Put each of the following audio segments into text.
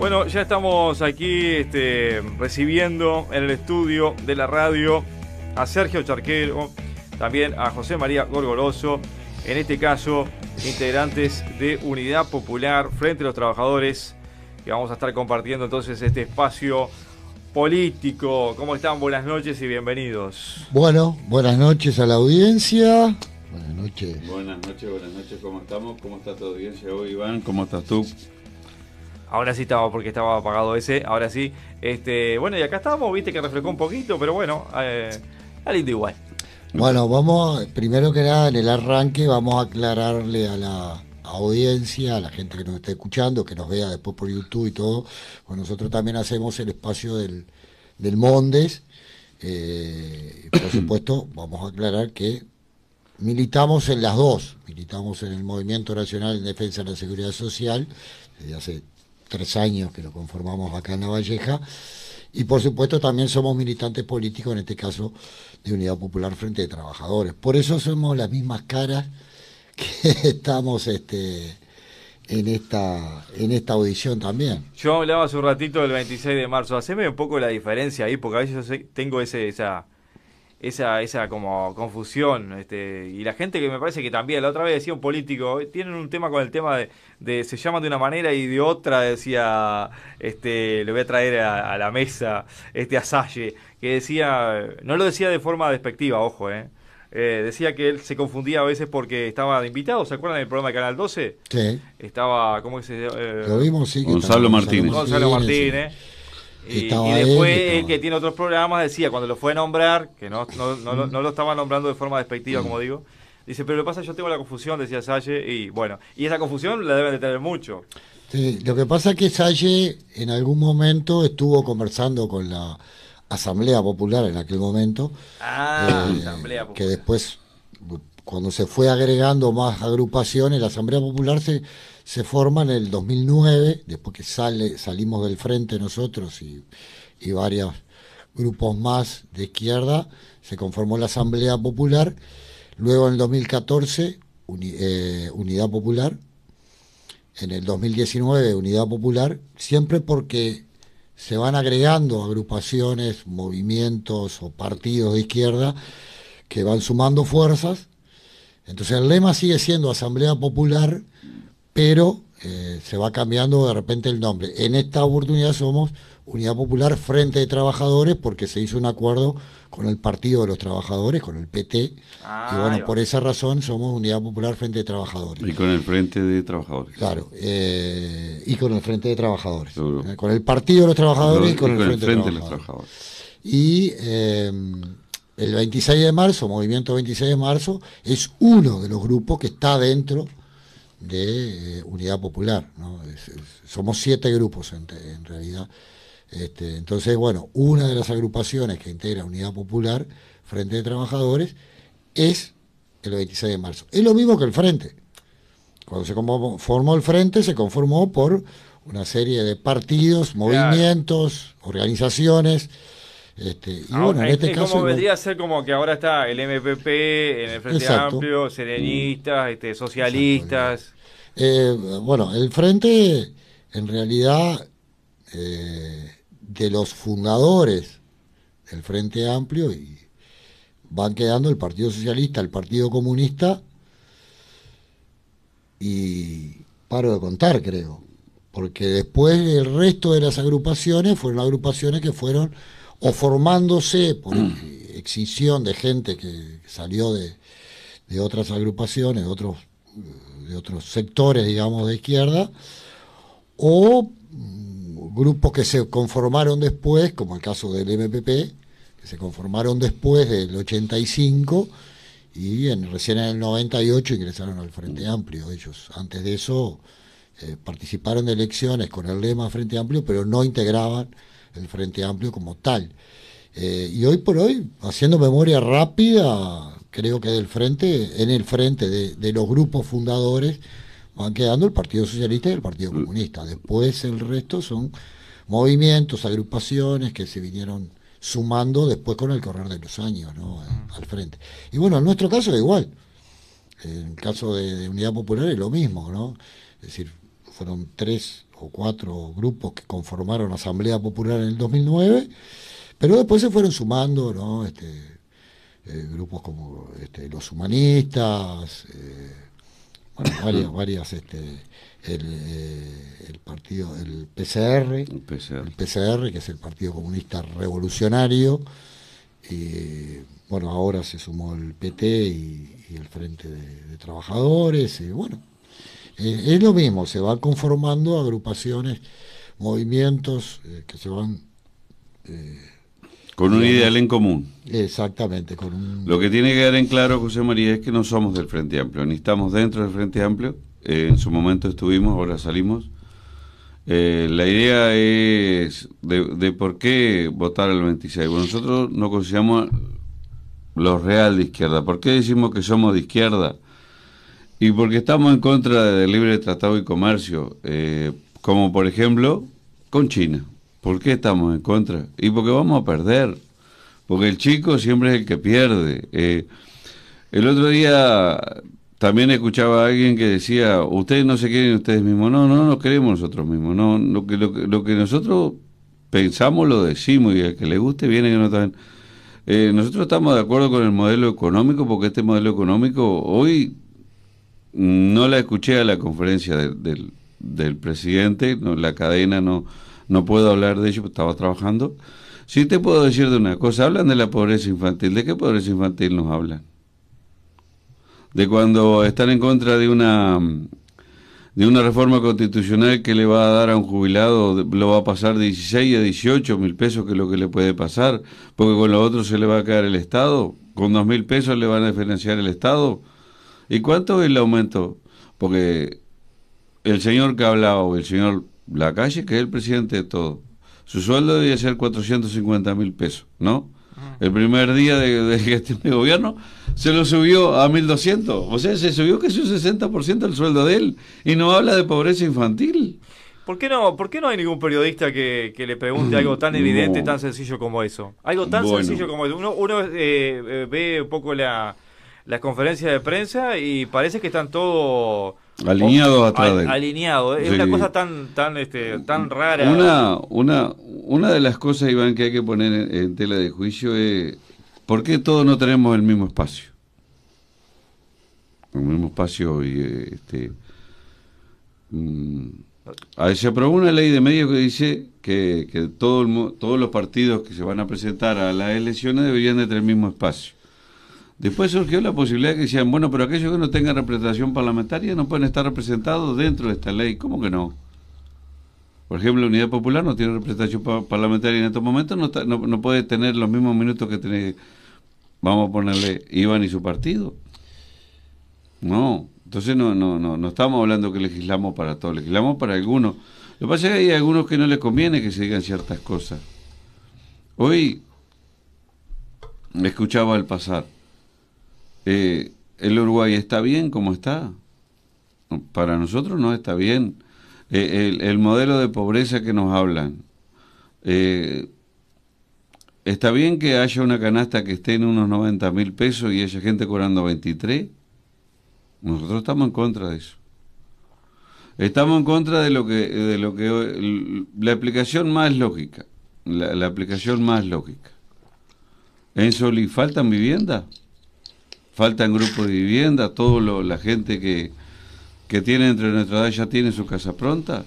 Bueno, ya estamos aquí este, recibiendo en el estudio de la radio a Sergio Charquero, también a José María Gorgoroso, en este caso integrantes de Unidad Popular Frente a los Trabajadores, que vamos a estar compartiendo entonces este espacio político. ¿Cómo están? Buenas noches y bienvenidos. Bueno, buenas noches a la audiencia. Buenas noches. Buenas noches, buenas noches. ¿Cómo estamos? ¿Cómo está tu audiencia hoy, Iván? ¿Cómo estás tú? Ahora sí estaba porque estaba apagado ese, ahora sí. Este, bueno, y acá estamos, viste que reflejó un poquito, pero bueno, al eh, indio igual. Bueno, vamos, primero que nada, en el arranque vamos a aclararle a la audiencia, a la gente que nos está escuchando, que nos vea después por YouTube y todo, pues nosotros también hacemos el espacio del, del Mondes. Eh, por supuesto, vamos a aclarar que militamos en las dos, militamos en el Movimiento Nacional en Defensa de la Seguridad Social desde hace tres años que lo conformamos acá en La Y por supuesto también somos militantes políticos, en este caso de Unidad Popular Frente de Trabajadores. Por eso somos las mismas caras que estamos este, en, esta, en esta audición también. Yo hablaba hace un ratito del 26 de marzo. Haceme un poco la diferencia ahí, porque a veces tengo ese, esa esa, esa como confusión. Este, y la gente que me parece que también, la otra vez decía un político, tienen un tema con el tema de, se llaman de una manera y de otra, decía, este, le voy a traer a, la mesa, este Asalle que decía, no lo decía de forma despectiva, ojo, eh, eh. decía que él se confundía a veces porque estaba de invitado. ¿Se acuerdan del programa de Canal 12? Sí. Estaba, ¿cómo eh, que se Gonzalo Martínez. Gonzalo Martínez. Eh. Eh, y, después, que tiene otros programas, decía, cuando lo fue a nombrar, que no, no, lo, estaba nombrando de forma despectiva, mm. como digo, dice, pero lo que pasa, yo tengo la confusión, decía Salle, y bueno, y esa confusión la deben de tener mucho. lo que pasa es que Salle en algún momento estuvo conversando con la Asamblea Popular en aquel momento, ah, eh, que después, cuando se fue agregando más agrupaciones, la Asamblea Popular se se forma en el 2009, después que sale, salimos del frente nosotros y, varios grupos más de izquierda, se conformó la Asamblea Popular, luego en el 2014 eh, Unidad Popular, en el 2019 Unidad Popular, siempre porque se van agregando agrupaciones, movimientos o partidos de izquierda que van sumando fuerzas. Entonces el lema sigue siendo Asamblea Popular pero eh, se va cambiando de repente el nombre. En esta oportunidad somos Unidad Popular Frente de Trabajadores porque se hizo un acuerdo con el Partido de los Trabajadores, con el PT, y bueno, ah, por esa razón somos Unidad Popular Frente de Trabajadores. Y con el Frente de Trabajadores. Claro, eh, y con el Frente de Trabajadores. Eh, con el Partido de los Trabajadores y con, el, Frente, de, Trabajadores. Y el 26 de marzo, Movimiento 26 de marzo, es uno de los grupos que está dentro de eh, Unidad Popular. ¿no? somos siete grupos en, realidad. Este, entonces, bueno, una de las agrupaciones que integra Unidad Popular, Frente de Trabajadores, es el 26 de marzo. Es lo mismo que el Frente. Cuando se formó el Frente, se conformó por una serie de partidos, movimientos, organizaciones este, y ahora, bueno, en este caso. vendría a ser como que ahora está el MPP, en el Frente Amplio, serenistas, este, socialistas. Eh, bueno, el Frente, en realidad, eh, de los fundadores del Frente Amplio, y van quedando el Partido Socialista, el Partido Comunista, y paro de contar, creo. Porque después el resto de las agrupaciones fueron agrupaciones que fueron o formándose por mm. exisión de gente que salió de, otras agrupaciones, de otros, de otros sectores, digamos, de izquierda, o mm, grupos que se conformaron después, como el caso del MPP, que se conformaron después del 85 y recién en el 98 ingresaron al Frente mm. Amplio ellos. Antes de eso eh, participaron de elecciones con el lema Frente Amplio, pero no integraban el Frente Amplio como tal. Eh, y hoy por hoy, haciendo memoria rápida, creo que del frente, en el frente de, los grupos fundadores van quedando el Partido Socialista y el Partido Comunista. Después el resto son movimientos, agrupaciones que se vinieron sumando después con el correr de los años al frente. Y bueno, en nuestro caso es igual. En el caso de, de Unidad Popular es lo mismo, ¿no? Es decir, fueron tres o cuatro grupos que conformaron Asamblea Popular en el 2009, pero después se fueron sumando este, eh, grupos como este, los humanistas, eh, bueno, varias, varias este, el, eh, partido, del PCR, el PCR, que es el Partido Comunista Revolucionario, y bueno, ahora se sumó el PT y, el Frente de, de Trabajadores, y bueno, es lo mismo, se van conformando agrupaciones, movimientos eh, que se van... Eh, con un ideal en común. Exactamente. Con un... Lo que tiene que quedar en claro, José María, es que no somos del Frente Amplio, ni estamos dentro del Frente Amplio. Eh, en su momento estuvimos, ahora salimos. la idea es de, por qué votar el 26. nosotros no consideramos los real de izquierda. ¿Por qué decimos que somos de izquierda? Y porque estamos en contra del libre tratado y comercio, eh, como por ejemplo con China. ¿Por qué estamos en contra? Y porque vamos a perder. Porque el chico siempre es el que pierde. Eh, el otro día también escuchaba a alguien que decía, ustedes no se quieren ustedes mismos. No, no nos queremos nosotros mismos. No, lo, que, lo, que nosotros pensamos lo decimos y el que le guste viene que no también. Eh, nosotros estamos de acuerdo con el modelo económico porque este modelo económico hoy no la escuché a la conferencia del, del, presidente, no, la cadena no, no puedo hablar de ello, estaba trabajando. Sí te puedo decir de una cosa, hablan de la pobreza infantil, ¿de qué pobreza infantil nos hablan? De cuando están en contra de una de una reforma constitucional que le va a dar a un jubilado, lo va a pasar 16 a 18 mil pesos, que es lo que le puede pasar, porque con lo otro se le va a quedar el Estado, con 2 mil pesos le van a diferenciar el Estado. ¿Y cuánto es el aumento? Porque el señor que ha hablado, el señor la calle, que es el presidente de todo, su sueldo debía ser 450 mil pesos, ¿no? El primer día de, de, de, este gobierno se lo subió a 1.200, o sea, se subió casi un 60% el sueldo de él y no habla de pobreza infantil. ¿Por qué no, por qué no hay ningún periodista que, le pregunte algo tan evidente, tan sencillo como eso? Algo tan sencillo como eso. Uno, eh, eh, ve un poco la, las conferencias de prensa y parece que están todos alineados atrás es una cosa tan tan este tan rara una una una de las cosas Iván que hay que poner en, tela de juicio es por qué todos no tenemos el mismo espacio el mismo espacio y este mm, se aprobó una ley de medios que dice que, que todo todos los partidos que se van a presentar a las elecciones deberían de tener el mismo espacio Después surgió la posibilidad de que decían, bueno, pero aquellos que no tengan representación parlamentaria no pueden estar representados dentro de esta ley. ¿Cómo que no? Por ejemplo, la Unidad Popular no tiene representación parlamentaria en estos momentos, no, puede tener los mismos minutos que tiene, vamos a ponerle, Iván y su partido. No, entonces no, no, no, no estamos hablando que legislamos para todos, legislamos para algunos. Lo que pasa es que hay algunos que no les conviene que se digan ciertas cosas. Hoy me escuchaba el pasar eh, el Uruguay está bien como está. Para nosotros no está bien. Eh, el, modelo de pobreza que nos hablan. Eh, ¿Está bien que haya una canasta que esté en unos 90 mil pesos y haya gente cobrando 23? Nosotros estamos en contra de eso. Estamos en contra de lo que, de lo que la aplicación más lógica. La, aplicación más lógica. En Soli, ¿faltan viviendas? faltan grupos de vivienda, toda la gente que, tiene entre nuestra edad ya tiene su casa pronta.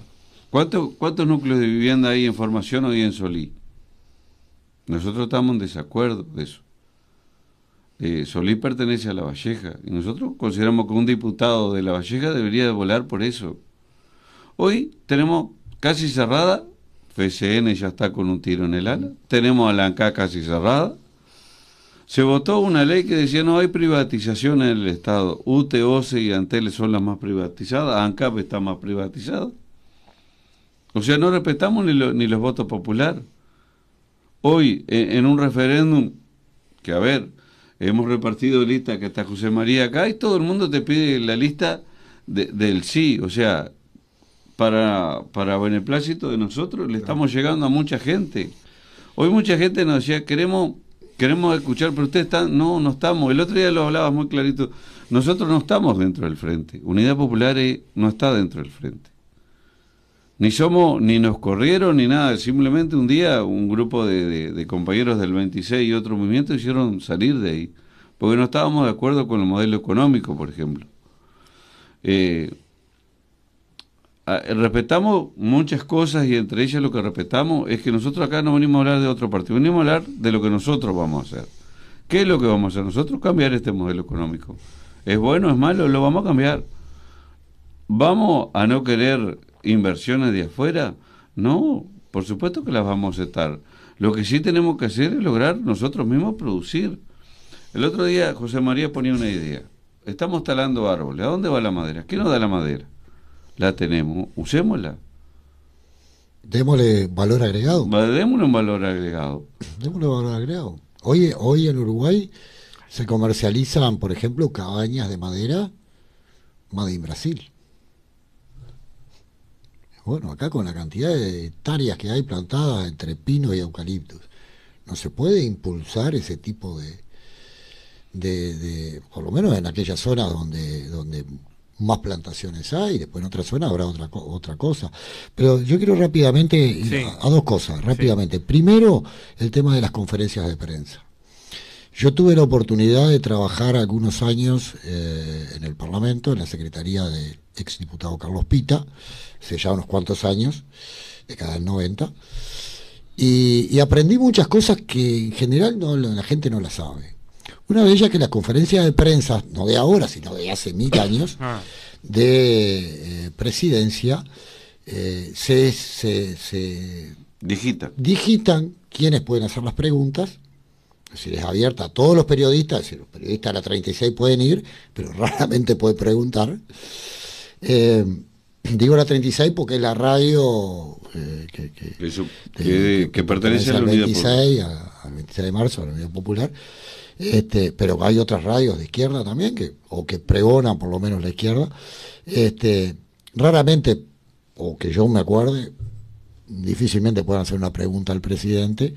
¿Cuánto, ¿Cuántos núcleos de vivienda hay en formación hoy en Solí? Nosotros estamos en desacuerdo de eso. Eh, Solí pertenece a La Valleja y nosotros consideramos que un diputado de La Valleja debería volar por eso. Hoy tenemos casi cerrada, FCN ya está con un tiro en el ala, tenemos a casi cerrada, se votó una ley que decía no hay privatización en el Estado. UTOC y Antel son las más privatizadas, ANCAP está más privatizado O sea, no respetamos ni, los votos populares. Hoy, e, en, un referéndum, que a ver, hemos repartido lista que está José María acá y todo el mundo te pide la lista del sí, o sea, para, para beneplácito de nosotros le estamos llegando a mucha gente. Hoy mucha gente nos decía, queremos queremos escuchar, pero ustedes no, no estamos. El otro día lo hablabas muy clarito. Nosotros no estamos dentro del frente. Unidad Popular no está dentro del frente. Ni somos, ni nos corrieron, ni nada. Simplemente un día un grupo de, compañeros del 26 y otro movimiento hicieron salir de ahí. Porque no estábamos de acuerdo con el modelo económico, por ejemplo. Eh, Ah, respetamos muchas cosas y entre ellas lo que respetamos es que nosotros acá no venimos a hablar de otro partido, venimos a hablar de lo que nosotros vamos a hacer. ¿Qué es lo que vamos a hacer nosotros? Cambiar este modelo económico. ¿Es bueno, es malo? Lo vamos a cambiar. ¿Vamos a no querer inversiones de afuera? No, por supuesto que las vamos a aceptar Lo que sí tenemos que hacer es lograr nosotros mismos producir. El otro día José María ponía una idea. Estamos talando árboles. ¿A dónde va la madera? ¿Qué nos da la madera? la tenemos, usémosla. Démosle valor agregado. Démosle un valor agregado. Démosle valor agregado. Hoy, hoy en Uruguay se comercializan, por ejemplo, cabañas de madera, Made en Brasil. Bueno, acá con la cantidad de hectáreas que hay plantadas entre pino y eucaliptos no se puede impulsar ese tipo de, de, por lo menos en aquellas zonas donde, donde más plantaciones hay, después en otra zona habrá otra, otra cosa. Pero yo quiero rápidamente a, dos cosas, rápidamente. Primero, el tema de las conferencias de prensa. Yo tuve la oportunidad de trabajar algunos años eh, en el Parlamento, en la Secretaría del exdiputado Carlos Pita, hace ya unos cuantos años, de cada 90, y, aprendí muchas cosas que en general no, la, la gente no las sabe. Una de ellas que la conferencia de prensa, no de ahora, sino de hace mil años, ah. de eh, presidencia, eh, se, se, Digita. digitan quienes pueden hacer las preguntas. Es decir, es abierta a todos los periodistas, es los periodistas de la 36 pueden ir, pero raramente puede preguntar. Eh, digo la 36 porque es la radio que, pertenece a 26 de marzo, a la Unidad Popular. Este, pero hay otras radios de izquierda también, que, o que pregonan por lo menos la izquierda, este, raramente, o que yo me acuerde, difícilmente puedan hacer una pregunta al presidente,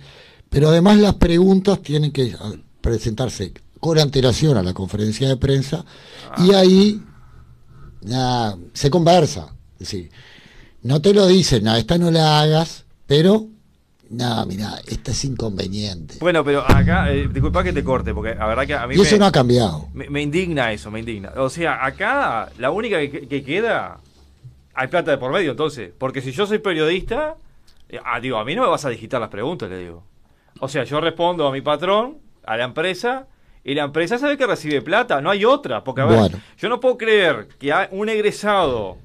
pero además las preguntas tienen que presentarse con antelación a la conferencia de prensa y ah. ahí se conversa. Es decir, no te lo dicen, a ah, esta no la hagas, pero no, mira, este es inconveniente. Bueno, pero acá, eh, disculpa que te corte, porque la verdad que a mí. eso no ha cambiado. Me, indigna eso, me indigna. O sea, acá la única que, queda. Hay plata de por medio, entonces. Porque si yo soy periodista. Eh, ah, digo, a mí no me vas a digitar las preguntas, le digo. O sea, yo respondo a mi patrón, a la empresa. Y la empresa sabe que recibe plata, no hay otra. Porque, a ver, yo no puedo creer que un egresado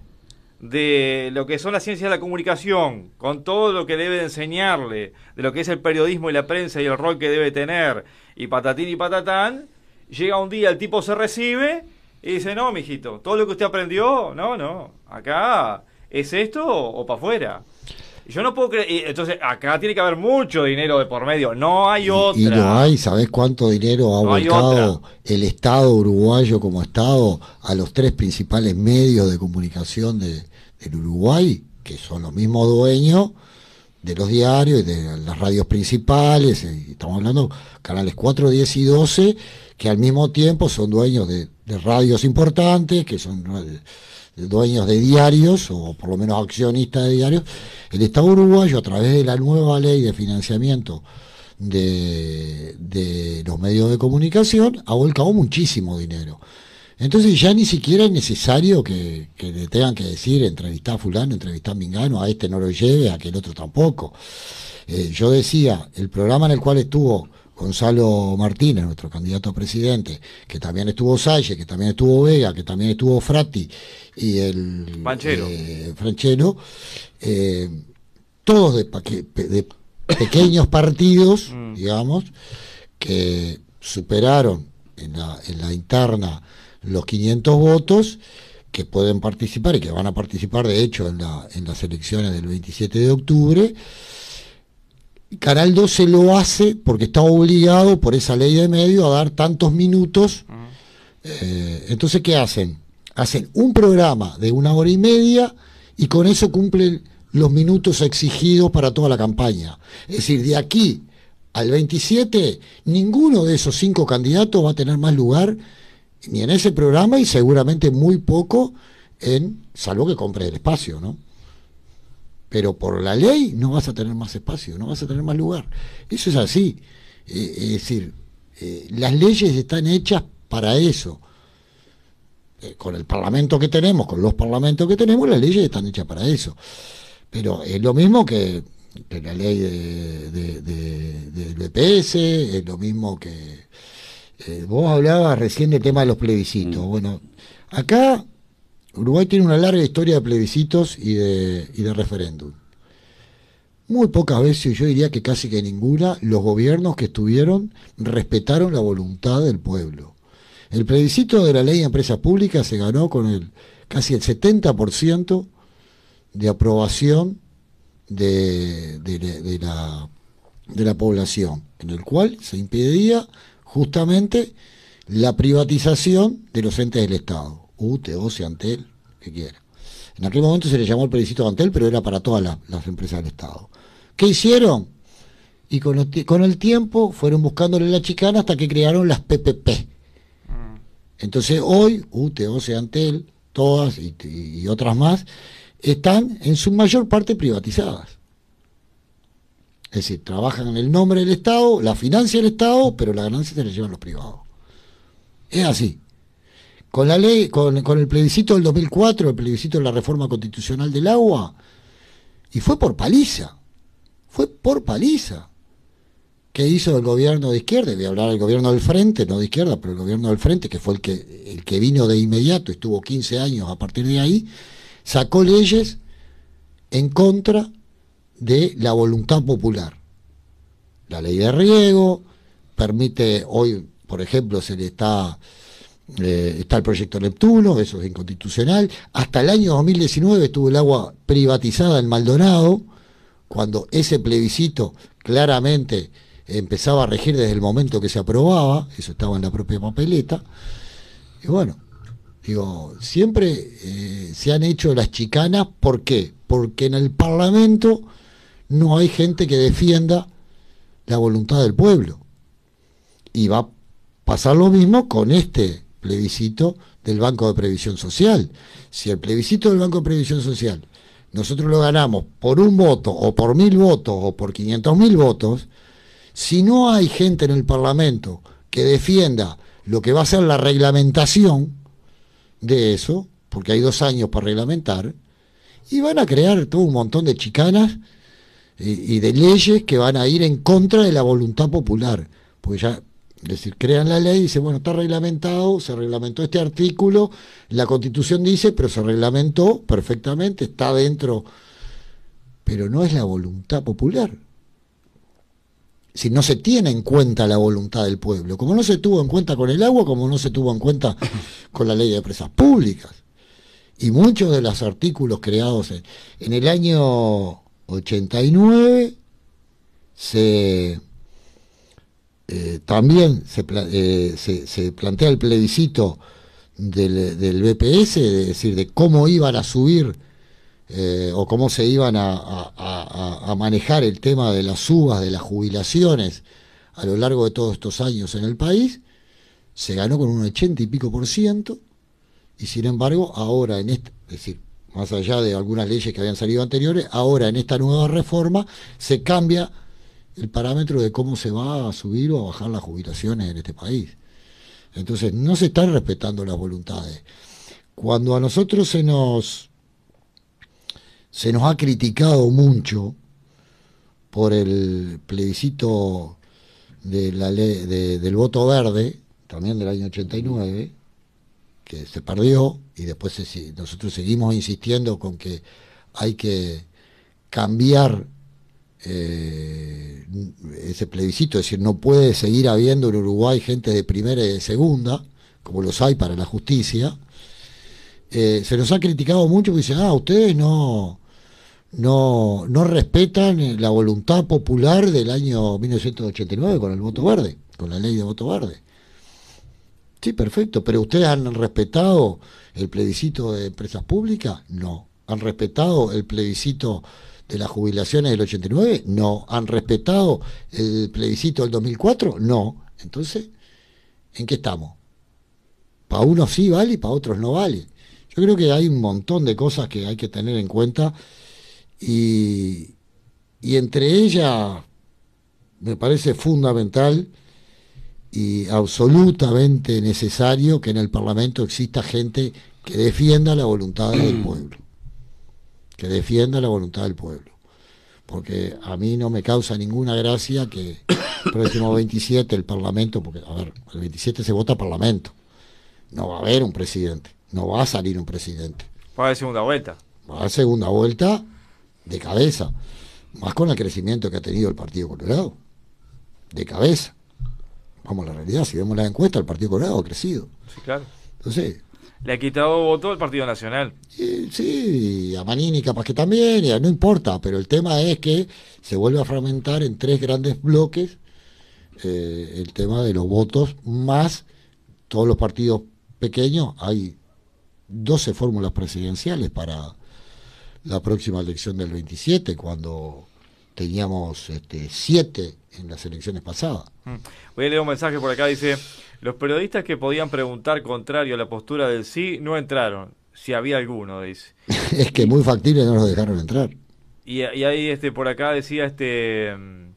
de lo que son las ciencias de la comunicación, con todo lo que debe enseñarle, de lo que es el periodismo y la prensa y el rol que debe tener, y patatín y patatán, llega un día, el tipo se recibe y dice, no, mijito, todo lo que usted aprendió, no, no, acá es esto o, para afuera. Yo no puedo creer. Entonces, acá tiene que haber mucho dinero de por medio. No hay otra. Y, no hay, sabes cuánto dinero ha el Estado uruguayo como Estado a los tres principales medios de comunicación de, el Uruguay, que son los mismos dueños de los diarios y de las radios principales, eh, estamos hablando canales 4, 10 y 12, que al mismo tiempo son dueños de, radios importantes, que son dueños de diarios, o por lo menos accionistas de diarios. El Estado uruguayo, a través de la nueva ley de financiamiento de, de los medios de comunicación, ha volcado muchísimo dinero. Entonces ya ni siquiera es necesario que, le tengan que decir entrevistar a fulano, entrevistar a Mingano, a este no lo lleve, a aquel otro tampoco. Eh, yo decía, el programa en el cual estuvo Gonzalo Martínez, nuestro candidato a presidente, que también estuvo Salle, que también estuvo Vega, que también estuvo Frati y el Francheno, eh, Franchero, eh, todos de, pequeños partidos, mm. digamos, que superaron en la interna los 500 votos que pueden participar y que van a participar de hecho en, la, en las elecciones del 27 de octubre. Canal 12 lo hace porque está obligado por esa ley de medio a dar tantos minutos. Eh, entonces, ¿qué hacen? Hacen un programa de una hora y media y con eso cumplen los minutos exigidos para toda la campaña. Es decir, de aquí al 27, ninguno de esos cinco candidatos va a tener más lugar ni en ese programa y seguramente muy poco en, salvo que compre el espacio, ¿no? Pero por la ley no vas a tener más espacio, no vas a tener más lugar. Eso es así. Eh, es decir, eh, las leyes están hechas para eso. Eh, con el parlamento que tenemos, con los parlamentos que tenemos, las leyes están hechas para eso. Pero es lo mismo que, la ley de, del BPS, e es lo mismo que, eh, vos hablabas recién del tema de los plebiscitos. Mm. Bueno, acá Uruguay tiene una larga historia de plebiscitos y de, referéndum. Muy pocas veces, yo diría que casi que ninguna, los gobiernos que estuvieron respetaron la voluntad del pueblo. El plebiscito de la ley de empresas públicas se ganó con el casi el 70% de aprobación la, de la población, en el cual se impedía justamente la privatización de los entes del Estado, UTE, OCE, Antel, que quiera. En aquel momento se le llamó el plebiscito de Antel, pero era para todas las, empresas del Estado. ¿Qué hicieron? Y con, el tiempo fueron buscándole la chicana hasta que crearon las PPP. Mm. Entonces hoy, UTE, OCE, todas y otras más, están en su mayor parte privatizadas. Es decir, trabajan en el nombre del Estado, la financia del Estado, pero la ganancia se la llevan los privados. Es así. Con la ley, con, el plebiscito del 2004, el plebiscito de la reforma constitucional del agua, y fue por paliza, fue por paliza que hizo el gobierno de izquierda, y voy a hablar del gobierno del frente, no de izquierda, pero el gobierno del frente, que fue el que, el que vino de inmediato, estuvo 15 años a partir de ahí, sacó leyes en contra de la voluntad popular. La ley de riego permite, hoy, por ejemplo, se le está, eh, está el proyecto Neptuno, eso es inconstitucional. Hasta el año 2019 estuvo el agua privatizada en Maldonado, cuando ese plebiscito claramente empezaba a regir desde el momento que se aprobaba, eso estaba en la propia papeleta. Y bueno, digo, siempre eh, se han hecho las chicanas, ¿por qué? Porque en el Parlamento no hay gente que defienda la voluntad del pueblo. Y va a pasar lo mismo con este plebiscito del Banco de Previsión Social. Si el plebiscito del Banco de Previsión Social nosotros lo ganamos por un voto o por mil votos o por 500 mil votos, si no hay gente en el Parlamento que defienda lo que va a ser la reglamentación de eso, porque hay dos años para reglamentar, y van a crear todo un montón de chicanas y, de leyes que van a ir en contra de la voluntad popular. Porque ya, es decir, crean la ley y dicen, bueno, está reglamentado, se reglamentó este artículo, la constitución dice, pero se reglamentó perfectamente, está dentro, pero no es la voluntad popular. Si no se tiene en cuenta la voluntad del pueblo, como no se tuvo en cuenta con el agua, como no se tuvo en cuenta con la ley de presas públicas. Y muchos de los artículos creados en el año 89 se, eh, también eh, se, plantea el plebiscito del, BPS, es decir, de cómo iban a subir eh, o cómo se iban a, manejar el tema de las subas, de las jubilaciones a lo largo de todos estos años en el país, se ganó con un 80 y pico por ciento, y sin embargo ahora en este, es decir, más allá de algunas leyes que habían salido anteriores, ahora en esta nueva reforma se cambia el parámetro de cómo se va a subir o a bajar las jubilaciones en este país. Entonces, no se están respetando las voluntades. Cuando a nosotros se nos se nos ha criticado mucho por el plebiscito de la ley, del voto verde, también del año 89, se perdió y después nosotros seguimos insistiendo con que hay que cambiar eh, ese plebiscito, es decir, no puede seguir habiendo en Uruguay gente de primera y de segunda, como los hay para la justicia. Eh, se nos ha criticado mucho porque dicen, ah, ustedes no, no, no respetan la voluntad popular del año 1989 con el voto verde, con la ley de voto verde. Sí, perfecto, pero ¿ustedes han respetado el plebiscito de empresas públicas? No. ¿Han respetado el plebiscito de las jubilaciones del 89? No. ¿Han respetado el plebiscito del 2004? No. Entonces, ¿en qué estamos? Para unos sí vale y para otros no vale. Yo creo que hay un montón de cosas que hay que tener en cuenta y, y entre ellas me parece fundamental y absolutamente necesario que en el Parlamento exista gente que defienda la voluntad del mm. pueblo. Que defienda la voluntad del pueblo. Porque a mí no me causa ninguna gracia que el próximo 27 el Parlamento, porque, a ver, el 27 se vota Parlamento. No va a haber un presidente. No va a salir un presidente. Va a haber segunda vuelta. Va a haber segunda vuelta de cabeza. Más con el crecimiento que ha tenido el Partido Colorado. De cabeza. Vamos la realidad, si vemos la encuesta, el Partido Colorado ha crecido. Sí, claro. Entonces, le ha quitado voto al Partido Nacional. sí, a Manini capaz que también, no importa, pero el tema es que se vuelve a fragmentar en tres grandes bloques eh, el tema de los votos, más todos los partidos pequeños, hay 12 fórmulas presidenciales para la próxima elección del 27, cuando teníamos este, siete en las elecciones pasadas. Mm. Voy a leer un mensaje por acá, dice, los periodistas que podían preguntar contrario a la postura del sí no entraron, si había alguno, dice. es que muy factible no los dejaron entrar. Y, ahí este por acá decía este mm,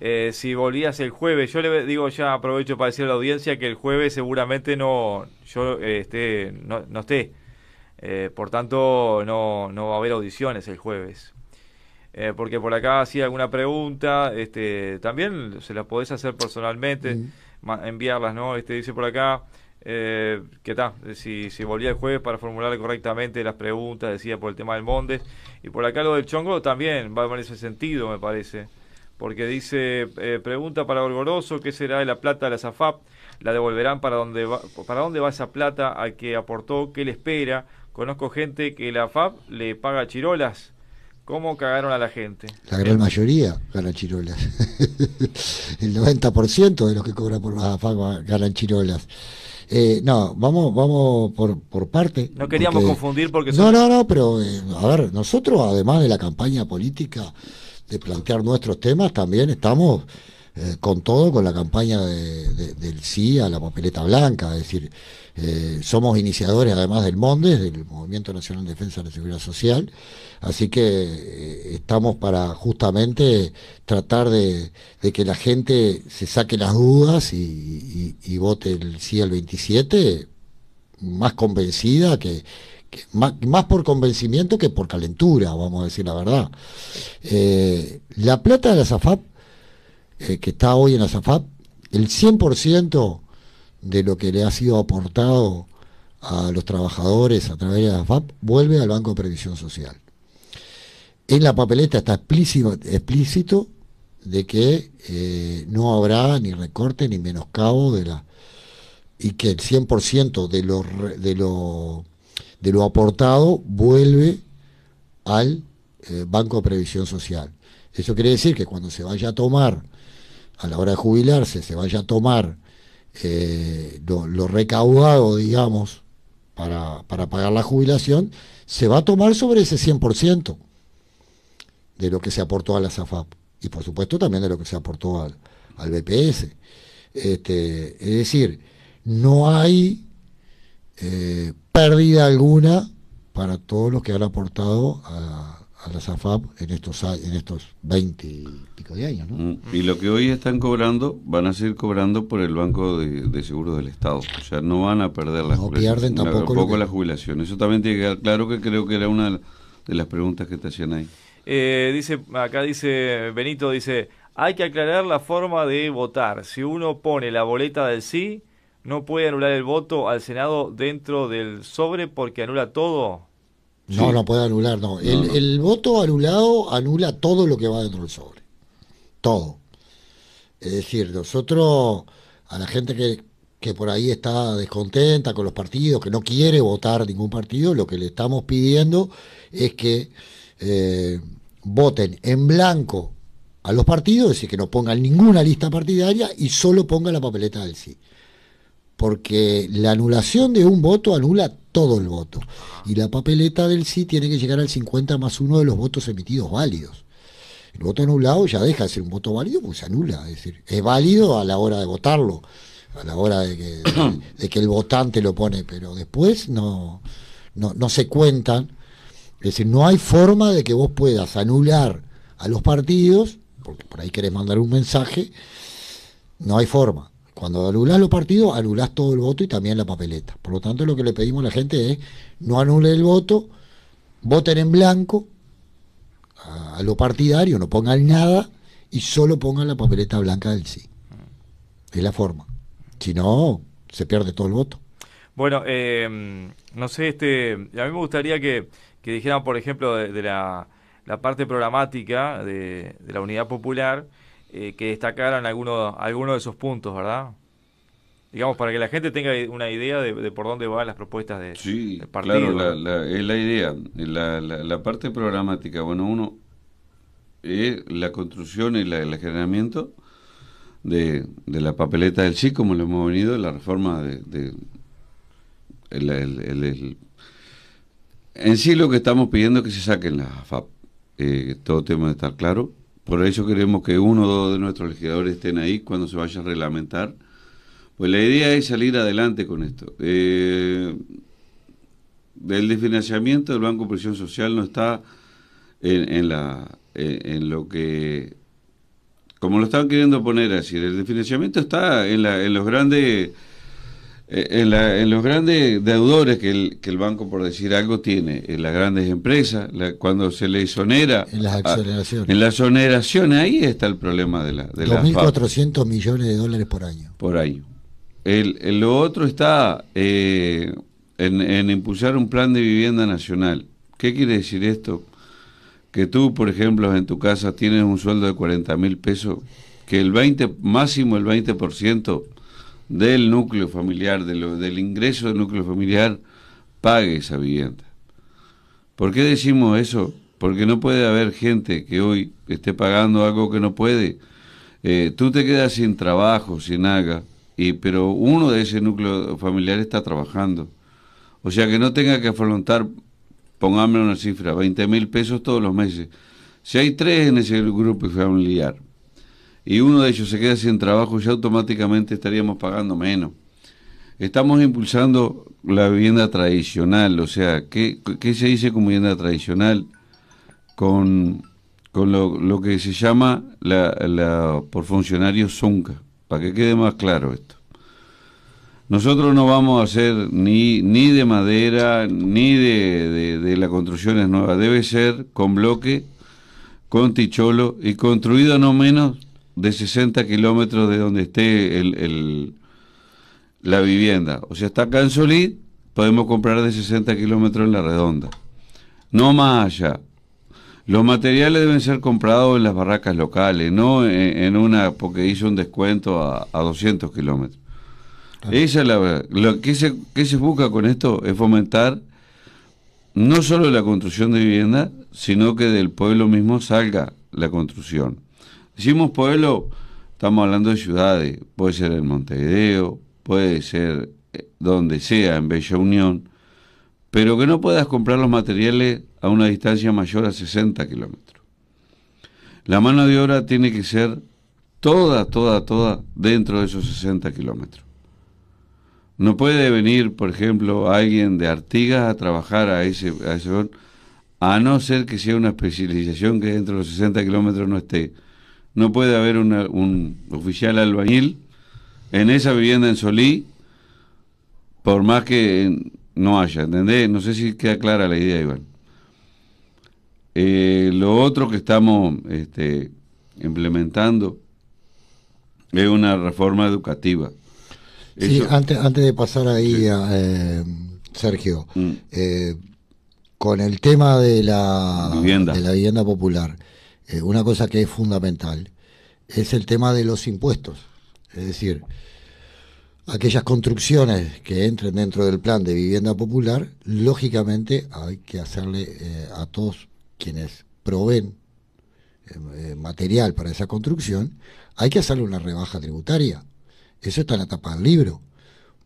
eh, si volvías el jueves, yo le digo ya aprovecho para decir a la audiencia que el jueves seguramente no yo este esté no, esté. Eh, por tanto, no, no va a haber audiciones el jueves. Eh, porque por acá hacía alguna pregunta, este, también se las podés hacer personalmente, enviarlas, ¿no? Este dice por acá, eh, tal? Eh, si, volvía el jueves para formular correctamente las preguntas, decía por el tema del Mondes, y por acá lo del Chongo también va en ese sentido, me parece, porque dice, eh, pregunta para Gorgoroso, ¿qué será de la plata de la SAFAP? ¿La devolverán para dónde va, para dónde va esa plata a que aportó? ¿Qué le espera? Conozco gente que la FAP le paga chirolas ¿Cómo cagaron a la gente? La gran mayoría ganan chirolas. El 90% de los que cobran por las Fama ganan chirolas. Eh, no, vamos, vamos por, parte. No queríamos confundir porque... No, no, no, pero eh, a ver, nosotros además de la campaña política, de plantear nuestros temas, también estamos eh, con todo, con la campaña del sí a la papeleta blanca, es decir, eh, somos iniciadores además del MONDES, del Movimiento Nacional de Defensa de la Seguridad Social, así que eh, estamos para justamente tratar de, que la gente se saque las dudas y, vote el sí al 27 más convencida que, más, por convencimiento que por calentura, vamos a decir la verdad. la plata de la SAFAP eh, que está hoy en la SAFAP, el 100% de lo que le ha sido aportado a los trabajadores a través de la SAFAP vuelve al Banco de Previsión Social. En la papeleta está explícito, de que eh, no habrá ni recorte ni menoscabo de la y que el 100% de lo, de de lo aportado vuelve al eh, Banco de Previsión Social. Eso quiere decir que cuando se vaya a tomar a la hora de jubilarse se vaya a tomar eh, lo, recaudado, digamos, para, pagar la jubilación, se va a tomar sobre ese 100% de lo que se aportó a la SAFAP y por supuesto también de lo que se aportó al, BPS. Este, es decir, no hay eh, pérdida alguna para todos los que han aportado a, a la SAFAP en estos, en estos 20 y pico de años. Mm, y lo que hoy están cobrando, van a seguir cobrando por el Banco de, de Seguros del Estado. O sea, no van a perder las no pierden tampoco, la jubilación. Eso también tiene que quedar claro que creo que era una de las preguntas que te hacían ahí. Eh, dice Acá dice Benito, dice, hay que aclarar la forma de votar. Si uno pone la boleta del sí, no puede anular el voto al Senado dentro del sobre porque anula todo. No, no puede anular, no. el, voto anulado anula todo lo que va dentro del sobre. Todo. Es decir, nosotros, a la gente que, que por ahí está descontenta con los partidos, que no quiere votar ningún partido, lo que le estamos pidiendo es que eh, voten en blanco a los partidos, es decir, que no pongan ninguna lista partidaria y solo pongan la papeleta del sí porque la anulación de un voto anula todo el voto. Y la papeleta del sí tiene que llegar al 50 más uno de los votos emitidos válidos. El voto anulado ya deja de ser un voto válido, porque se anula. Es decir, es válido a la hora de votarlo, a la hora de que, el votante lo pone, pero después no, no, no se cuentan. Es decir, no hay forma de que vos puedas anular a los partidos, porque por ahí querés mandar un mensaje, no hay forma. Cuando anulás los partidos, anulas todo el voto y también la papeleta. Por lo tanto, lo que le pedimos a la gente es no anule el voto, voten en blanco a, lo partidario, no pongan nada y solo pongan la papeleta blanca del sí. Es la forma. Si no, se pierde todo el voto. Bueno, eh, no sé, este, a mí me gustaría que, dijeran, por ejemplo, de, la, parte programática de, de la Unidad Popular. Eh, que destacaran algunos alguno de esos puntos, ¿verdad? Digamos, para que la gente tenga una idea de, por dónde van las propuestas de, del Claro, la, es la idea. La, la, parte programática, bueno, uno es la construcción y el generamiento de, de, la papeleta del sí, como lo hemos venido, la reforma de... El, el, en sí lo que estamos pidiendo es que se saquen las AFAP. Eh, todo tema de estar claro por eso queremos que uno o dos de nuestros legisladores estén ahí cuando se vaya a reglamentar. Pues la idea es salir adelante con esto. Eh, el desfinanciamiento del Banco de Social no está en, la, lo que... Como lo estaban queriendo poner así, el desfinanciamiento está en, en los grandes en, eh, eh, eh, los grandes deudores que el, que el, banco, por decir algo, tiene, en las grandes empresas, cuando se le exonera. En las exoneraciones. en las exoneraciones, ahí está el problema de la. De 2.400 millones de dólares por año. Por año. El, lo otro está en, en, impulsar un plan de vivienda nacional. ¿Qué quiere decir esto? Que tú, por ejemplo, en tu casa tienes un sueldo de 40 mil pesos, que el 20, máximo el 20% del núcleo familiar, de lo, del ingreso del núcleo familiar, pague esa vivienda. ¿Por qué decimos eso? Porque no puede haber gente que hoy esté pagando algo que no puede. Eh, tú te quedas sin trabajo, sin haga, y, pero uno de ese núcleo familiar está trabajando. O sea que no tenga que afrontar, pongámosle una cifra, 20 mil pesos todos los meses. Si hay tres en ese grupo familiar, y uno de ellos se queda sin trabajo, ya automáticamente estaríamos pagando menos. Estamos impulsando la vivienda tradicional, o sea, ¿qué, se dice con vivienda tradicional? Con, con lo, que se llama la, la por funcionarios ZUNCA, para que quede más claro esto. Nosotros no vamos a hacer ni, ni de madera, ni de, de, de las construcciones nuevas. Debe ser con bloque, con ticholo y construido no menos de 60 kilómetros de donde esté el, el, la vivienda. O sea, está acá en Solid, podemos comprar de 60 kilómetros en la redonda. No más allá. Los materiales deben ser comprados en las barracas locales, no en, una, porque hizo un descuento a, a 200 kilómetros. Esa es la verdad. Lo que se, que se busca con esto es fomentar no solo la construcción de vivienda, sino que del pueblo mismo salga la construcción. Decimos pueblo, estamos hablando de ciudades, puede ser en Montevideo, puede ser eh, donde sea, en Bella Unión, pero que no puedas comprar los materiales a una distancia mayor a 60 kilómetros. La mano de obra tiene que ser toda, toda, toda dentro de esos 60 kilómetros. No puede venir, por ejemplo, alguien de Artigas a trabajar a ese, a ese a no ser que sea una especialización que dentro de los 60 kilómetros no esté no puede haber un oficial albañil en esa vivienda en Solí, por más que no haya, ¿entendés? No sé si queda clara la idea, Iván. Eh, lo otro que estamos este, implementando es una reforma educativa. Sí, antes, antes de pasar ahí, eh, Sergio, mm. eh, con el tema de la de la vivienda popular. Eh, una cosa que es fundamental es el tema de los impuestos. Es decir, aquellas construcciones que entren dentro del plan de vivienda popular, lógicamente hay que hacerle eh, a todos quienes proveen eh, material para esa construcción, hay que hacerle una rebaja tributaria. Eso está en la tapa del libro.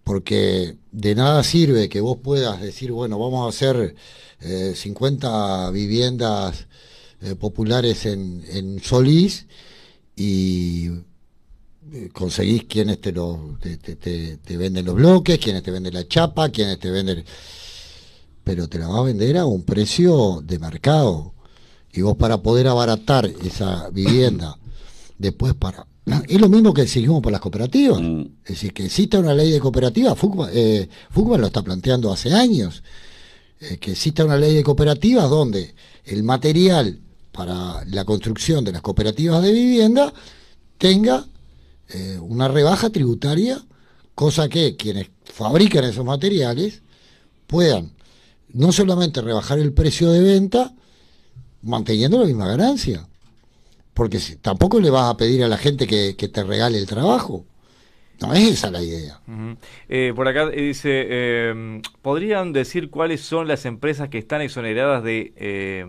Porque de nada sirve que vos puedas decir, bueno, vamos a hacer 50 viviendas eh, populares en, Solís y eh, conseguís quienes te, lo, te, venden los bloques, quienes te venden la chapa, quienes te venden... Pero te la va a vender a un precio de mercado. Y vos para poder abaratar esa vivienda, después para es lo mismo que exigimos por las cooperativas. Mm. Es decir, que exista una ley de cooperativas, eh, Fútbol lo está planteando hace años, que exista una ley de cooperativas donde el material para la construcción de las cooperativas de vivienda tenga eh, una rebaja tributaria, cosa que quienes fabrican esos materiales puedan no solamente rebajar el precio de venta, manteniendo la misma ganancia. Porque tampoco le vas a pedir a la gente que, te regale el trabajo. No es esa la idea. Eh, por acá dice, eh, ¿podrían decir cuáles son las empresas que están exoneradas de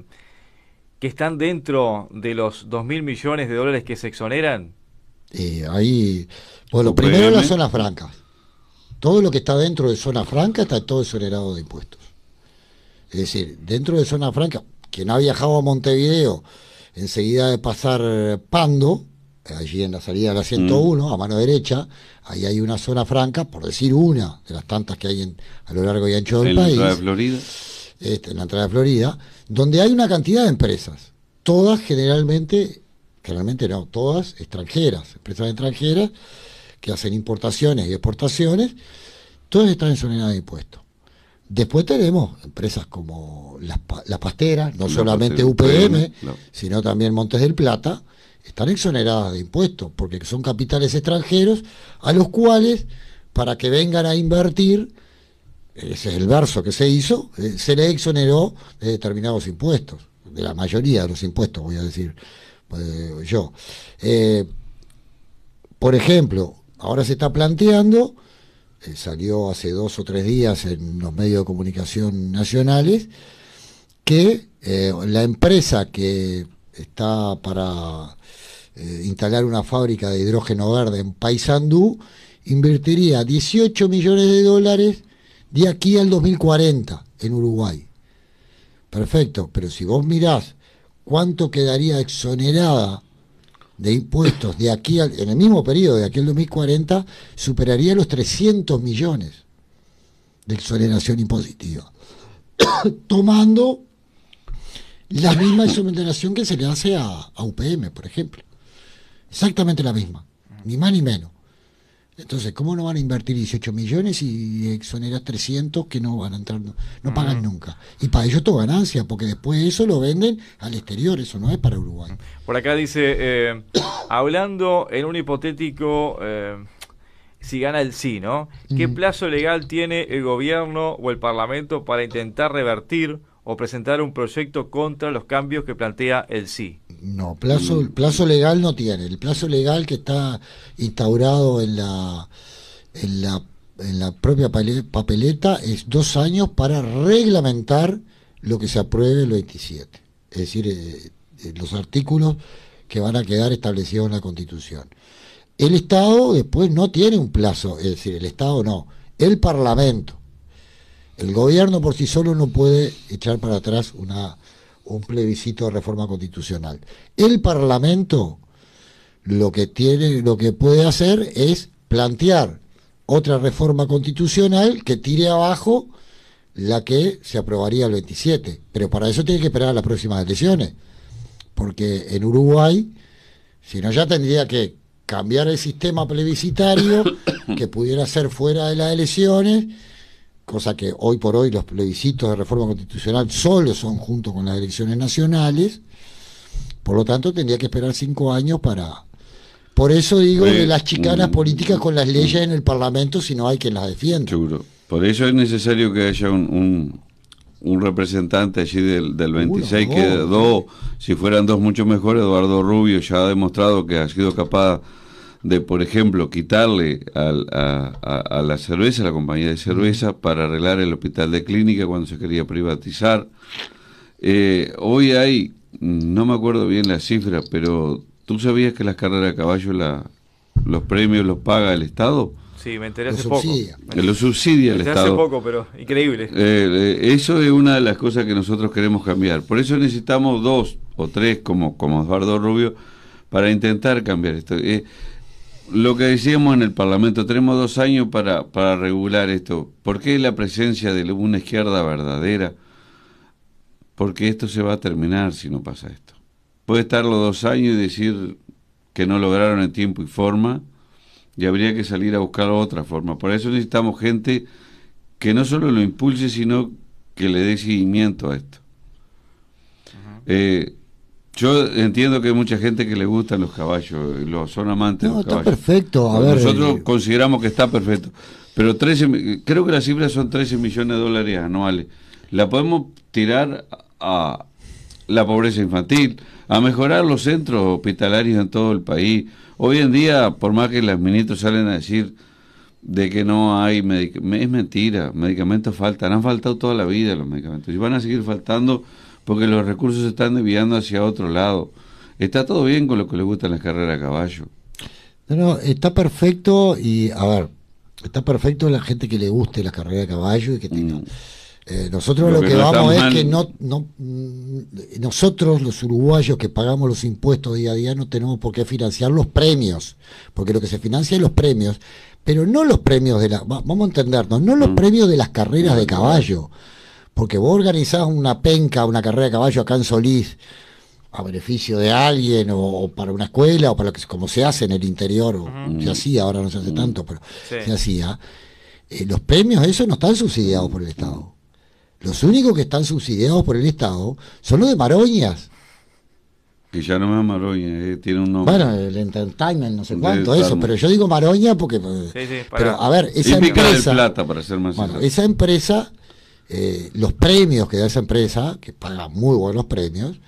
que están dentro de los dos mil millones de dólares que se exoneran? Eh, ahí, bueno, primero las zona francas. Todo lo que está dentro de zona franca está todo exonerado de impuestos. Es decir, dentro de zona franca, quien ha viajado a Montevideo enseguida de pasar Pando, allí en la salida de la 101, mm. a mano derecha, ahí hay una zona franca, por decir una de las tantas que hay en, a lo largo y ancho del ¿En país. Florida? Este, en la entrada de Florida, donde hay una cantidad de empresas, todas generalmente, generalmente no, todas extranjeras, empresas extranjeras que hacen importaciones y exportaciones, todas están exoneradas de impuestos. Después tenemos empresas como las, La pasteras, no solamente UPM, sino también Montes del Plata, están exoneradas de impuestos porque son capitales extranjeros a los cuales, para que vengan a invertir, ese es el verso que se hizo, eh, se le exoneró de determinados impuestos, de la mayoría de los impuestos, voy a decir eh, yo. Eh, por ejemplo, ahora se está planteando, salió hace dos o tres días en los medios de comunicación nacionales, que la empresa que está para instalar una fábrica de hidrógeno verde en Paysandú invertiría 18 millones de dólares de aquí al 2040 en Uruguay. Perfecto, pero si vos mirás cuánto quedaría exonerada de impuestos de aquí en el mismo periodo de aquí al 2040, superaría los 300 millones de exoneración impositiva, tomando la misma exoneración que se le hace a UPM, por ejemplo. Exactamente la misma, ni más ni menos. Entonces, ¿cómo no van a invertir 18 millones y exonerar 300 que no van a entrar, no, pagan mm. nunca? Y para ellos todo ganancia, porque después de eso lo venden al exterior, eso no es para Uruguay. Mm. Por acá dice, eh, hablando en un hipotético, eh, si gana el sí, ¿no? ¿Qué mm. plazo legal tiene el gobierno o el parlamento para intentar revertir o presentar un proyecto contra los cambios que plantea el sí? no, plazo, plazo legal no tiene. El plazo legal que está instaurado en la, en la, propia papeleta es dos años para reglamentar lo que se apruebe el 27. Es decir, eh, eh, los artículos que van a quedar establecidos en la Constitución. El Estado después no tiene un plazo, es decir, el Estado no, el Parlamento. El gobierno por sí solo no puede echar para atrás una un plebiscito de reforma constitucional. El Parlamento lo que tiene, lo que puede hacer es plantear otra reforma constitucional que tire abajo la que se aprobaría el 27. Pero para eso tiene que esperar las próximas elecciones. Porque en Uruguay, si no, ya tendría que cambiar el sistema plebiscitario que pudiera ser fuera de las elecciones cosa que hoy por hoy los plebiscitos de reforma constitucional solo son junto con las elecciones nacionales, por lo tanto tendría que esperar cinco años para... Por eso digo de las chicanas mm, políticas con las leyes mm. en el Parlamento si no hay quien las defienda. Por eso es necesario que haya un, representante allí del, 26 que dos, si fueran dos mucho mejor, Eduardo Rubio ya ha demostrado que ha sido capaz de, por ejemplo, quitarle a, la cerveza, a la compañía de cerveza, para arreglar el hospital de clínica cuando se quería privatizar. Eh, hoy hay, no me acuerdo bien la cifra, pero tú sabías que las carreras de caballo, la, los premios los paga el Estado. Sí, me enteré lo hace subsidia. poco. Eh, lo subsidia el Estado. Hace poco, pero increíble. Eh, eso es una de las cosas que nosotros queremos cambiar. Por eso necesitamos dos o tres, como, como Eduardo Rubio, para intentar cambiar esto lo que decíamos en el Parlamento, tenemos dos años para, regular esto. ¿Por qué la presencia de una izquierda verdadera? Porque esto se va a terminar si no pasa esto. Puede estar los dos años y decir que no lograron en tiempo y forma, y habría que salir a buscar otra forma. Por eso necesitamos gente que no solo lo impulse, sino que le dé seguimiento a esto. Yo entiendo que hay mucha gente que le gustan los caballos, los son amantes no, de los está perfecto. A ver, Nosotros eh, consideramos que está perfecto. Pero 13, creo que las cifras son 13 millones de dólares anuales. La podemos tirar a la pobreza infantil, a mejorar los centros hospitalarios en todo el país. Hoy en día, por más que los ministros salen a decir de que no hay medicamentos, es mentira, medicamentos faltan, han faltado toda la vida los medicamentos y van a seguir faltando porque los recursos se están desviando hacia otro lado. Está todo bien con lo que le gustan las carreras de caballo. No, está perfecto y, a ver, está perfecto la gente que le guste las carreras de caballo y que tenga... Mm. Eh, nosotros lo, que, vamos es que no, no, mm, nosotros los uruguayos que pagamos los impuestos día a día no tenemos por qué financiar los premios, porque lo que se financia es los premios, pero no los premios de la, vamos a entendernos, no los mm. premios de las carreras de caballo. Porque vos organizás una penca, una carrera de caballo acá en Solís, a beneficio de alguien o, para una escuela o para lo que como se hace en el interior se hacía ahora no se hace tanto pero se hacía eh, los premios esos no están subsidiados por el estado los únicos que están subsidiados por el estado son los de Maroñas que ya no es Maroñas eh, tiene un nombre bueno el entertainment no sé cuánto eso pero yo digo Maroña porque sí, sí, para, pero a ver esa empresa plata para ser más bueno, esa empresa eh, los premios que da esa empresa, que paga muy buenos premios,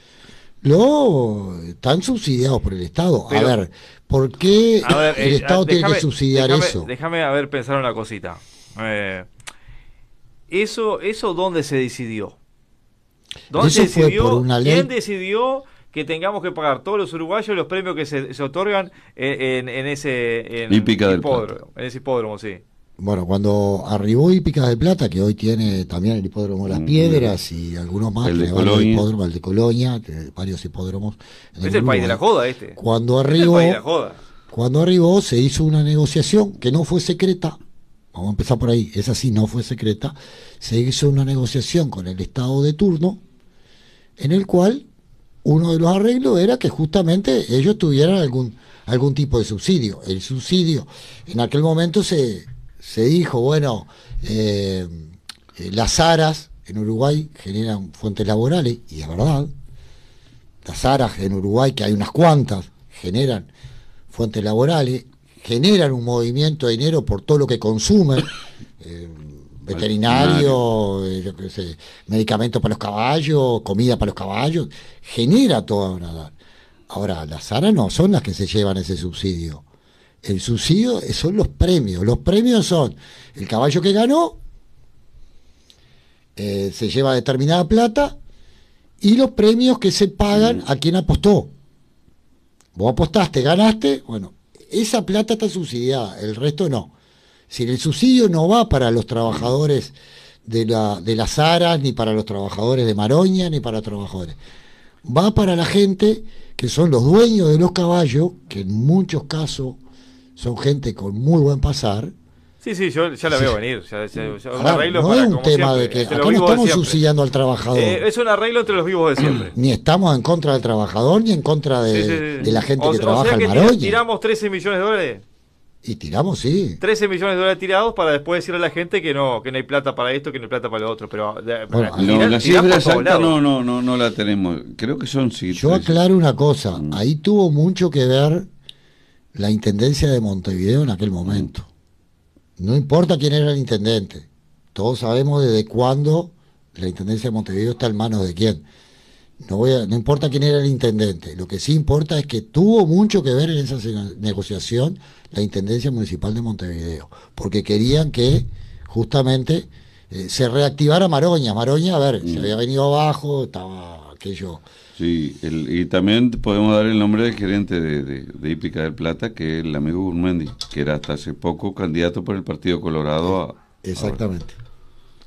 lo están subsidiados por el Estado. a ver, ¿por qué el eh, Estado tiene que subsidiar eso? Déjame a ver pensar una cosita. Eh, eso, eso dónde se decidió. ¿Dónde decidió? ¿Quién decidió? que tengamos que pagar todos los uruguayos los premios que se, otorgan en, en, ese hipódromo, en ese hipódromo, sí. Bueno, cuando arribó pica de Plata, que hoy tiene también el hipódromo Las mm, Piedras y algunos más, el de, Colonia. de Colonia, varios hipódromos. Es el, país de la joda este. Cuando arribó, cuando arribó se hizo una negociación que no fue secreta, vamos a empezar por ahí, esa sí no fue secreta, se hizo una negociación con el Estado de turno, en el cual uno de los arreglos era que justamente ellos tuvieran algún, algún tipo de subsidio. El subsidio en aquel momento se se dijo, bueno, eh, eh, las aras en Uruguay generan fuentes laborales, y es verdad, las aras en Uruguay, que hay unas cuantas, generan fuentes laborales, generan un movimiento de dinero por todo lo que consumen, eh, veterinario, medicamentos para los caballos, comida para los caballos, genera toda una... Ahora, las aras no son las que se llevan ese subsidio. El subsidio son los premios. Los premios son el caballo que ganó, eh, se lleva determinada plata, y los premios que se pagan mm. a quien apostó. Vos apostaste, ganaste, bueno, esa plata está subsidiada, el resto no. Si el subsidio no va para los trabajadores de, la, de las aras, ni para los trabajadores de Maroña, ni para los trabajadores. Va para la gente que son los dueños de los caballos, que en muchos casos son gente con muy buen pasar. Sí, sí, yo ya la veo venir. no es un tema de que no estamos subsidiando al trabajador. Eh, es un arreglo entre los vivos de mm, siempre. ni estamos en contra del trabajador ni en contra de, la gente que o trabaja que en ¿Tiramos 13 millones de dólares? Y tiramos, sí. 13 millones de dólares tirados para después decirle a la gente que no, que no hay plata para esto, que no hay plata para lo otro. Pero no, la exacta no, no, no, la tenemos. Creo que son sí. Yo aclaro una cosa. Mm. Ahí tuvo mucho que ver la intendencia de Montevideo en aquel momento. No importa quién era el intendente, todos sabemos desde cuándo la intendencia de Montevideo está en manos de quién. No, importa quién era el intendente, lo que sí importa es que tuvo mucho que ver en esa negociación la Intendencia Municipal de Montevideo, porque querían que justamente eh, se reactivara Maroña. Maroña, a ver, se mm. había venido abajo, estaba aquello Sí, y también podemos dar el nombre del gerente de, de, del Plata, que es el amigo Gurmendi, que era hasta hace poco candidato por el Partido Colorado. exactamente,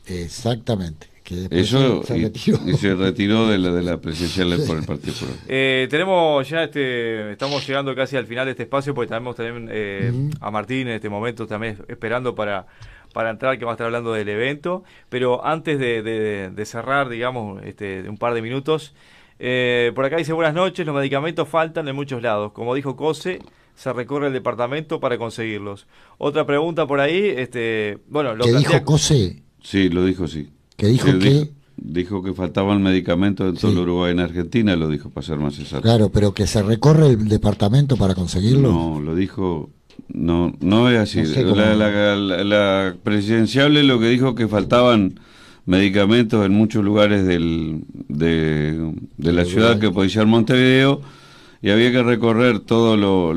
exactamente. Que Eso se retiró. Y, se retiró de la, de por el Partido Colorado. Eh, tenemos ya, este, estamos llegando casi al final de este espacio, porque tenemos también eh, a Martín en este momento también esperando para para entrar, que va a estar hablando del evento. Pero antes de, cerrar, digamos, este, un par de minutos, eh, por acá dice buenas noches, los medicamentos faltan en muchos lados. Como dijo Cose, se recorre el departamento para conseguirlos. Otra pregunta por ahí, este, bueno, lo ¿Qué dijo Cose? Sí, lo dijo, sí. ¿Qué dijo que dijo que faltaban medicamentos en todo Uruguay en Argentina, lo dijo para ser más exacto. Claro, pero que se recorre el departamento para conseguirlos No, lo dijo no no es así. la, presidencial lo que dijo que faltaban medicamentos en muchos lugares del, de, la ciudad que podía ser Montevideo y había que recorrer todos los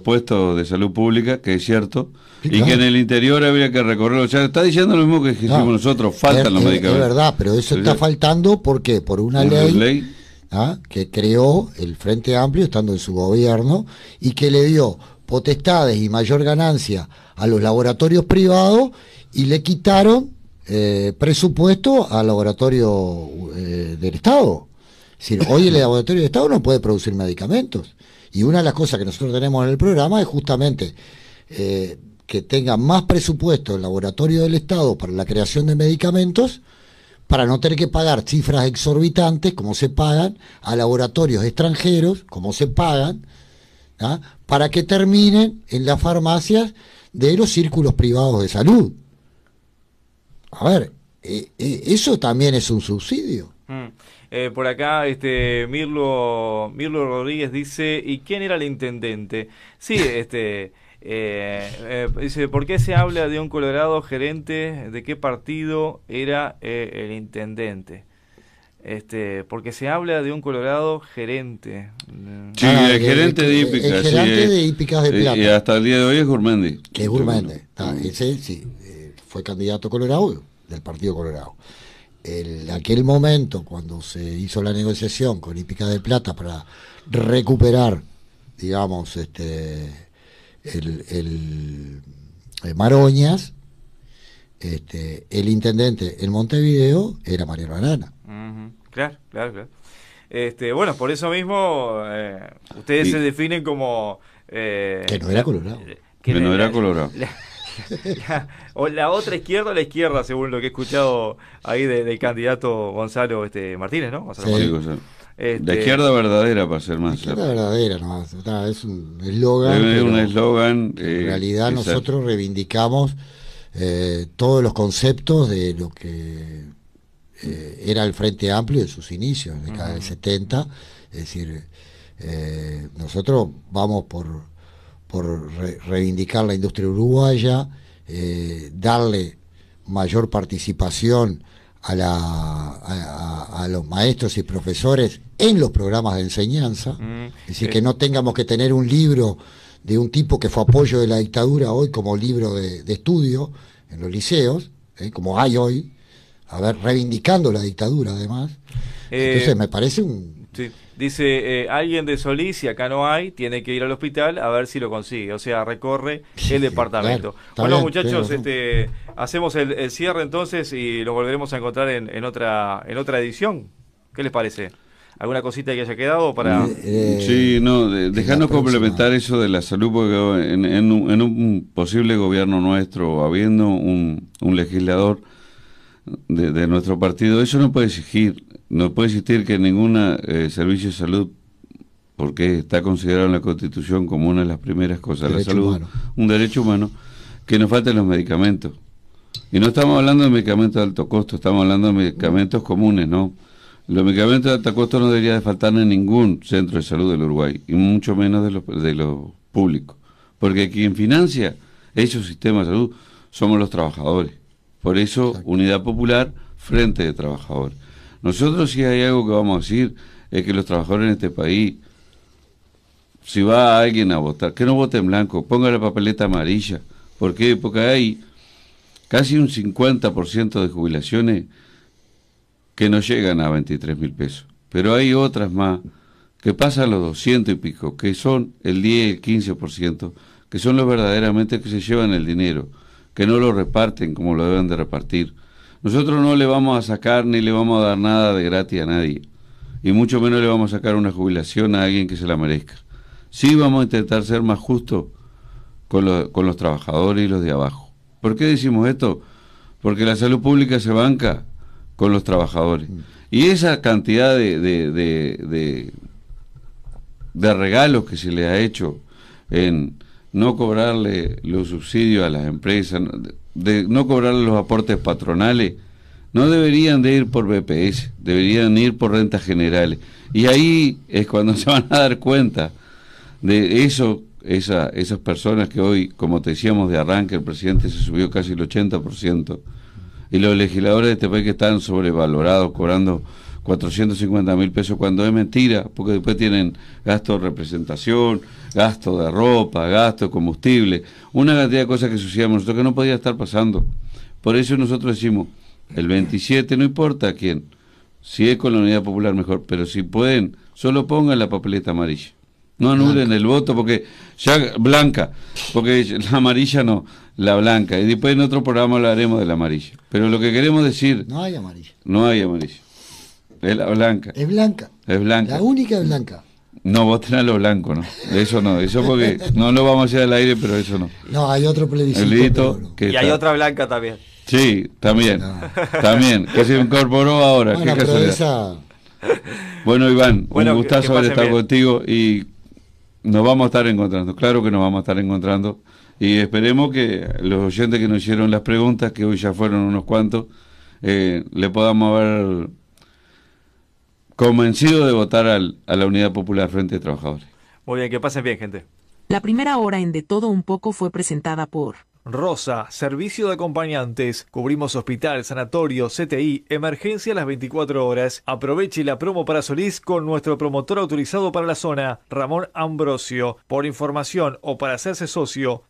puestos de salud pública, que es cierto, y que en el interior había que recorrer. O sea, está diciendo lo mismo que hicimos nosotros, faltan los medicamentos. Es verdad, pero eso está faltando porque por una ley, ley? ¿ah? que creó el Frente Amplio estando en su gobierno y que le dio potestades y mayor ganancia a los laboratorios privados y le quitaron eh, presupuesto al laboratorio eh, del Estado. Es decir, hoy el laboratorio del Estado no puede producir medicamentos. Y una de las cosas que nosotros tenemos en el programa es justamente eh, que tenga más presupuesto el laboratorio del Estado para la creación de medicamentos, para no tener que pagar cifras exorbitantes como se pagan a laboratorios extranjeros, como se pagan, ¿ah? para que terminen en las farmacias de los círculos privados de salud. A ver, eh, eh, eso también es un subsidio. Mm. Eh, por acá, este Mirlo, Mirlo Rodríguez dice, ¿y quién era el intendente? Sí, este... dice, ¿por qué se habla de un Colorado gerente? ¿De qué partido era el intendente? Este, porque se habla de un Colorado gerente. Sí, ah, el, gerente de El gerente de Ípicas de Plata. Y hasta el día de hoy es Gurmendi. Que es Gurmendi, mm. sí fue candidato colorado del Partido Colorado. En aquel momento, cuando se hizo la negociación con Hípica de Plata para recuperar, digamos, este, el, eh, Maroñas, este, el intendente en Montevideo era María Arana. Claro, claro, claro. Este, bueno, por eso mismo eh, ustedes se definen como... Eh, que no era colorado. Que no era colorado la, o la otra izquierda o la izquierda, según lo que he escuchado ahí del candidato Gonzalo este, Martínez, ¿no? Este, la izquierda verdadera, para ser más. izquierda verdadera, no, es un eslogan. en eh, realidad, nosotros reivindicamos eh, todos los conceptos de lo que eh, era el Frente Amplio en sus inicios, en la década del 70. Es decir, nosotros vamos por por reivindicar la industria uruguaya, eh, darle mayor participación a, la, los maestros y profesores en los programas de enseñanza, mm, es decir, eh. que no tengamos que tener un libro de un tipo que fue apoyo de la dictadura hoy como libro de, estudio en los liceos, eh, como hay hoy, a ver, reivindicando la dictadura además. Entonces me parece un... Dice, eh, alguien de Solís, si acá no hay, tiene que ir al hospital a ver si lo consigue. O sea, recorre el departamento. bueno, muchachos, este, hacemos el, cierre entonces y lo volveremos a encontrar en, en, otra, en otra edición. ¿Qué les parece? ¿Alguna cosita que haya quedado para...? Eh, eh, sí, no, dejarnos complementar eso de la salud, porque en, un, posible gobierno nuestro, habiendo un, legislador de, nuestro partido, eso no puede exigir no puede existir que ningún eh, servicio de salud, porque está considerado en la Constitución como una de las primeras cosas, de la salud, un derecho humano, que nos falten los medicamentos. Y no estamos hablando de medicamentos de alto costo, estamos hablando de medicamentos comunes, ¿no? Los medicamentos de alto costo no debería de faltar en ningún centro de salud del Uruguay, y mucho menos de los, de públicos. Porque quien financia esos sistemas de salud somos los trabajadores. Por eso, unidad popular frente de trabajadores. Nosotros si hay algo que vamos a decir es que los trabajadores en este país, si va alguien a votar, que no vote en blanco, ponga la papeleta amarilla. Porque hay casi un 50% de jubilaciones que no llegan a 23 mil pesos. Pero hay otras más que pasan los 200 y pico, que son el 10 el 15%, que son los verdaderamente que se llevan el dinero, que no lo reparten como lo deben de repartir. Nosotros no le vamos a sacar ni le vamos a dar nada de gratis a nadie. Y mucho menos le vamos a sacar una jubilación a alguien que se la merezca. Sí vamos a intentar ser más justos con, los trabajadores y los de abajo. ¿Por qué decimos esto? Porque la salud pública se banca con los trabajadores. Y esa cantidad de, de, de regalos que se le ha hecho en no cobrarle los subsidios a las empresas, de no cobrar los aportes patronales, no deberían de ir por BPS, deberían ir por rentas generales. Y ahí es cuando se van a dar cuenta de eso, esas personas que hoy, como te decíamos de arranque, el presidente se subió casi el 80%, y los legisladores de este país que están sobrevalorados, cobrando 450 mil pesos cuando es mentira, porque después tienen gasto de representación, gasto de ropa, gasto de combustible, una cantidad de cosas que sucedíamos nosotros que no podía estar pasando. Por eso nosotros decimos, el 27 no importa a quién, si es con la Unidad Popular mejor, pero si pueden, solo pongan la papeleta amarilla. No anulen el voto porque ya blanca, porque la amarilla no, la blanca. Y después en otro programa hablaremos de la amarilla. Pero lo que queremos decir... No hay amarilla. No hay amarilla. Es la blanca. Es blanca. Es blanca. La única es blanca. No, vos tenés lo blanco, ¿no? Eso no, eso porque no lo vamos a hacer al aire, pero eso no. No, hay otro plebiscito. y hay otra blanca también. Sí, también. También, que se incorporó ahora. Bueno, Iván, un gustazo haber estado contigo y nos vamos a estar encontrando. Claro que nos vamos a estar encontrando. Y esperemos que los oyentes que nos hicieron las preguntas, que hoy ya fueron unos cuantos, eh, le podamos haber convencido de votar al, a la Unidad Popular Frente de Trabajadores. Muy bien, que pasen bien, gente. La primera hora en De Todo Un poco fue presentada por... Rosa, servicio de acompañantes. Cubrimos hospital, sanatorio, CTI, emergencia a las 24 horas. Aproveche la promo para Solís con nuestro promotor autorizado para la zona, Ramón Ambrosio. Por información o para hacerse socio,